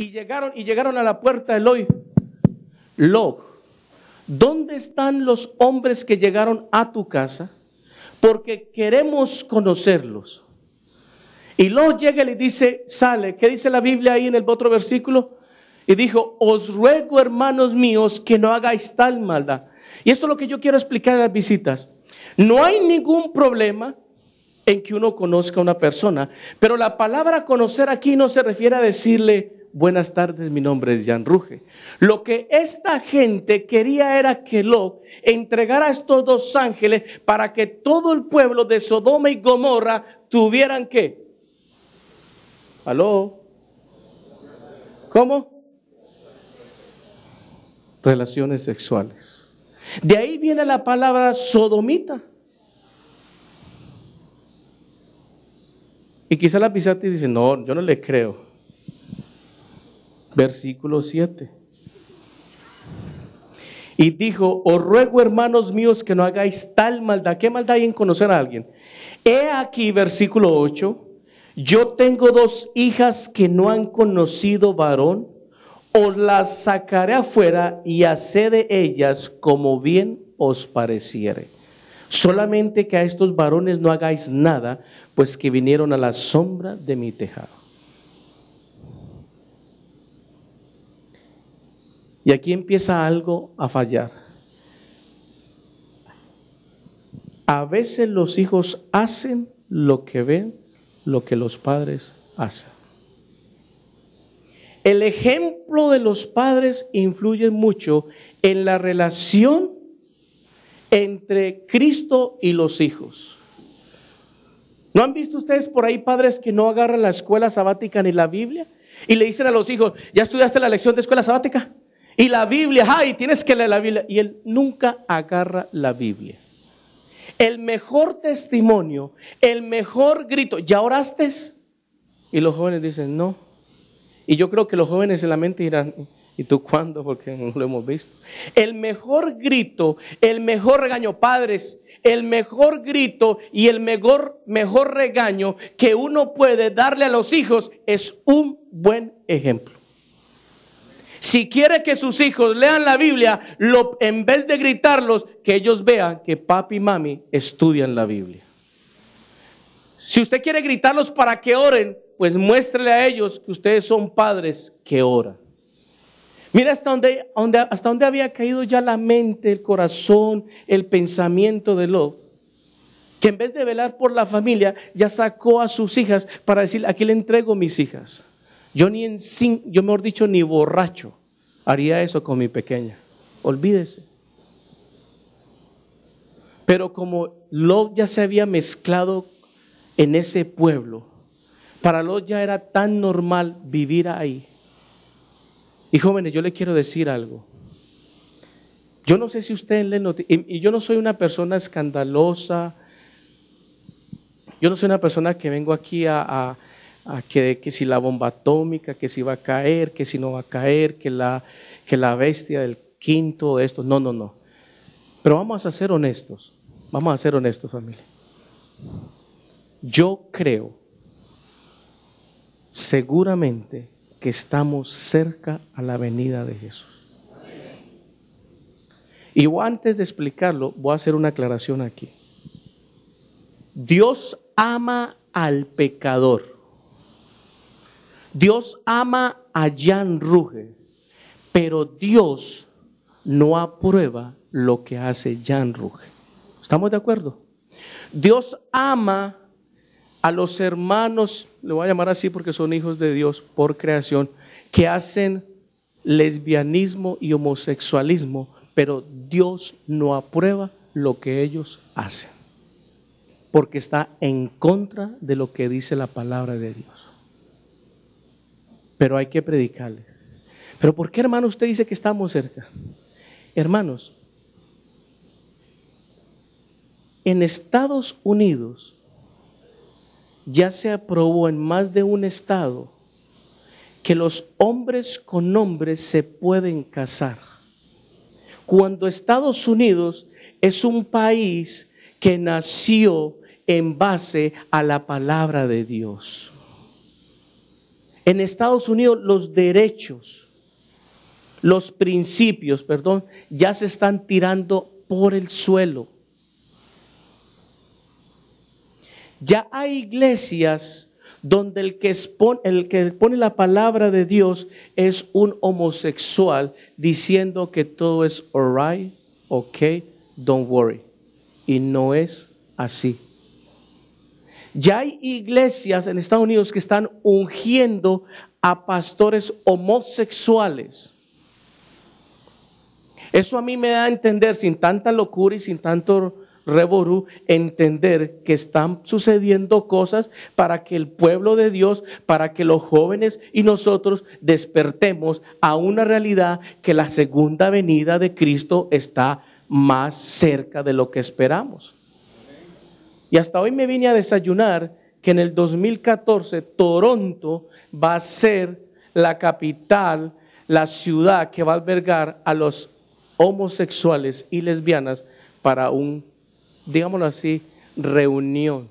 Y llegaron, y llegaron a la puerta de Eloy. Log, ¿dónde están los hombres que llegaron a tu casa? Porque queremos conocerlos. Y Log llega y le dice, sale, ¿qué dice la Biblia ahí en el otro versículo? Y dijo, os ruego hermanos míos que no hagáis tal maldad. Y esto es lo que yo quiero explicar en las visitas. No hay ningún problema en que uno conozca a una persona, pero la palabra conocer aquí no se refiere a decirle, buenas tardes, mi nombre es Jan Ruge. Lo que esta gente quería era que lo entregara a estos dos ángeles para que todo el pueblo de Sodoma y Gomorra tuvieran que. ¿Aló? ¿Cómo? Relaciones sexuales. De ahí viene la palabra sodomita. Y quizá la pisate dice, no, yo no le creo. Versículo 7. Y dijo, os ruego hermanos míos que no hagáis tal maldad. ¿Qué maldad hay en conocer a alguien? He aquí, versículo 8, yo tengo dos hijas que no han conocido varón, os las sacaré afuera y haced de ellas como bien os pareciere. Solamente que a estos varones no hagáis nada, pues que vinieron a la sombra de mi tejado. Y aquí empieza algo a fallar. A veces los hijos hacen lo que ven, lo que los padres hacen. El ejemplo de los padres influye mucho en la relación entre Cristo y los hijos. ¿No han visto ustedes por ahí padres que no agarran la escuela sabática ni la Biblia? Y le dicen a los hijos, ¿ya estudiaste la lección de escuela sabática? Y la Biblia, ay, tienes que leer la Biblia. Y él nunca agarra la Biblia. El mejor testimonio, el mejor grito, ¿ya oraste? Y los jóvenes dicen, no. Y yo creo que los jóvenes en la mente dirán, ¿y tú cuándo? Porque no lo hemos visto. El mejor grito, el mejor regaño, padres, el mejor grito y el mejor, mejor regaño que uno puede darle a los hijos es un buen ejemplo. Si quiere que sus hijos lean la Biblia, en vez de gritarlos, que ellos vean que papi y mami estudian la Biblia. Si usted quiere gritarlos para que oren, pues muéstrele a ellos que ustedes son padres que oran. Mira hasta dónde donde, hasta había caído ya la mente, el corazón, el pensamiento de Lot, que en vez de velar por la familia, ya sacó a sus hijas para decir, aquí le entrego mis hijas. Yo ni en yo mejor dicho, ni borracho haría eso con mi pequeña. Olvídese. Pero como Love ya se había mezclado en ese pueblo, para Lot ya era tan normal vivir ahí. Y jóvenes, yo le quiero decir algo. Yo no sé si ustedes le notan, y, yo no soy una persona escandalosa, yo no soy una persona que vengo aquí a que, si la bomba atómica, que si va a caer, que si no va a caer, que la, que la bestia del quinto de estos. No, no, no. Pero vamos a ser honestos. Vamos a ser honestos, familia. Yo creo seguramente que estamos cerca a la venida de Jesús. Y antes de explicarlo, voy a hacer una aclaración aquí. Dios ama al pecador. Dios ama a Jan Ruge, pero Dios no aprueba lo que hace Jan Ruge. ¿Estamos de acuerdo? Dios ama a los hermanos, le voy a llamar así porque son hijos de Dios por creación, que hacen lesbianismo y homosexualismo, pero Dios no aprueba lo que ellos hacen, porque está en contra de lo que dice la palabra de Dios pero hay que predicarle. Pero ¿por qué, hermano, usted dice que estamos cerca? Hermanos, en Estados Unidos ya se aprobó en más de un estado que los hombres con hombres se pueden casar. Cuando Estados Unidos es un país que nació en base a la palabra de Dios. En Estados Unidos los derechos, los principios, perdón, ya se están tirando por el suelo. Ya hay iglesias donde el que, expone, el que pone la palabra de Dios es un homosexual diciendo que todo es alright, ok, don't worry. Y no es así. Ya hay iglesias en Estados Unidos que están ungiendo a pastores homosexuales. Eso a mí me da a entender, sin tanta locura y sin tanto reború, entender que están sucediendo cosas para que el pueblo de Dios, para que los jóvenes y nosotros despertemos a una realidad que la segunda venida de Cristo está más cerca de lo que esperamos. Y hasta hoy me vine a desayunar que en el 2014 Toronto va a ser la capital, la ciudad que va a albergar a los homosexuales y lesbianas para un, digámoslo así, reunión.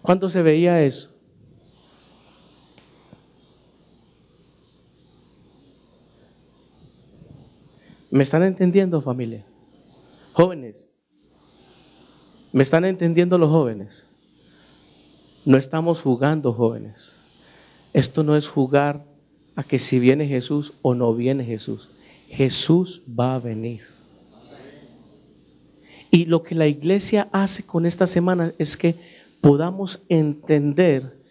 ¿Cuándo se veía eso? ¿Me están entendiendo familia? Jóvenes, ¿me están entendiendo los jóvenes? No estamos jugando, jóvenes. Esto no es jugar a que si viene Jesús o no viene Jesús. Jesús va a venir. Y lo que la iglesia hace con esta semana es que podamos entender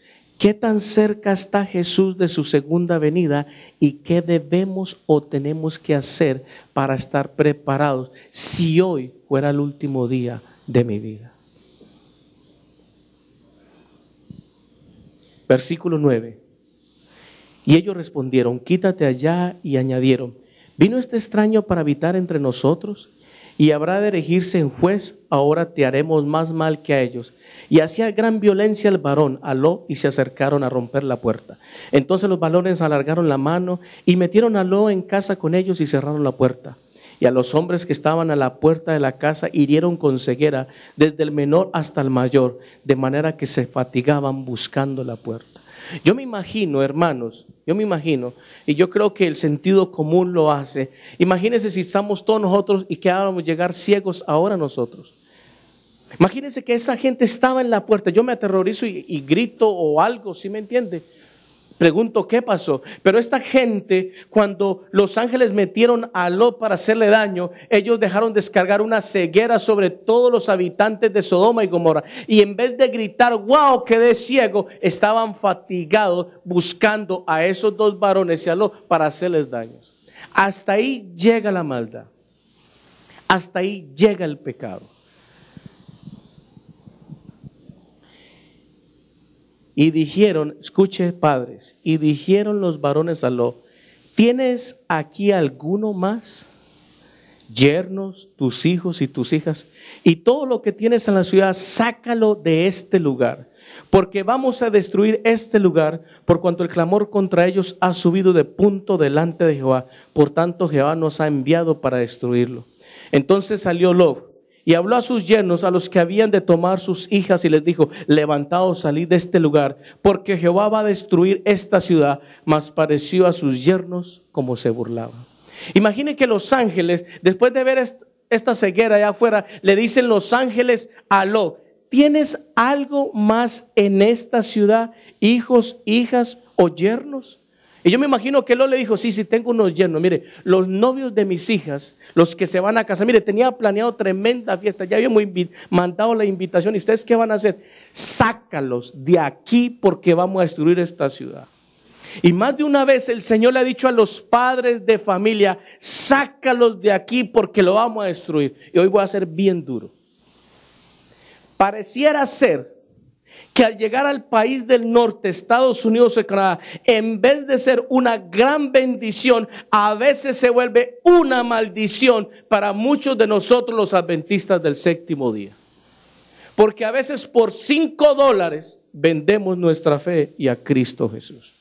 ¿Qué tan cerca está Jesús de su segunda venida y qué debemos o tenemos que hacer para estar preparados si hoy fuera el último día de mi vida? Versículo 9. Y ellos respondieron, quítate allá y añadieron, ¿vino este extraño para habitar entre nosotros? y habrá de erigirse en juez, ahora te haremos más mal que a ellos. Y hacía gran violencia el varón, aló, y se acercaron a romper la puerta. Entonces los varones alargaron la mano y metieron a en casa con ellos y cerraron la puerta. Y a los hombres que estaban a la puerta de la casa hirieron con ceguera, desde el menor hasta el mayor, de manera que se fatigaban buscando la puerta. Yo me imagino, hermanos, yo me imagino, y yo creo que el sentido común lo hace. Imagínense si estamos todos nosotros y quedábamos llegar ciegos ahora nosotros. Imagínense que esa gente estaba en la puerta. Yo me aterrorizo y, grito o algo, ¿sí me entiende? Pregunto qué pasó. Pero esta gente, cuando los ángeles metieron a Lot para hacerle daño, ellos dejaron descargar una ceguera sobre todos los habitantes de Sodoma y Gomorra. Y en vez de gritar, wow, quedé ciego, estaban fatigados buscando a esos dos varones y a Lot para hacerles daños. Hasta ahí llega la maldad. Hasta ahí llega el pecado. Y dijeron, escuche padres, y dijeron los varones a Lot, ¿tienes aquí alguno más? Yernos, tus hijos y tus hijas, y todo lo que tienes en la ciudad, sácalo de este lugar, porque vamos a destruir este lugar, por cuanto el clamor contra ellos ha subido de punto delante de Jehová, por tanto Jehová nos ha enviado para destruirlo. Entonces salió Lob. Y habló a sus yernos, a los que habían de tomar sus hijas, y les dijo, levantaos, salid de este lugar, porque Jehová va a destruir esta ciudad. Mas pareció a sus yernos como se burlaba. Imagine que los ángeles, después de ver esta ceguera allá afuera, le dicen los ángeles a ¿tienes algo más en esta ciudad, hijos, hijas o yernos? Y yo me imagino que él le dijo, sí, sí, tengo unos yernos. Mire, los novios de mis hijas, los que se van a casa mire, tenía planeado tremenda fiesta, ya habíamos mandado la invitación. ¿Y ustedes qué van a hacer? Sácalos de aquí porque vamos a destruir esta ciudad. Y más de una vez el Señor le ha dicho a los padres de familia, sácalos de aquí porque lo vamos a destruir. Y hoy voy a ser bien duro. Pareciera ser que al llegar al país del norte, Estados Unidos y Canadá, en vez de ser una gran bendición, a veces se vuelve una maldición para muchos de nosotros los adventistas del séptimo día. Porque a veces por cinco dólares vendemos nuestra fe y a Cristo Jesús.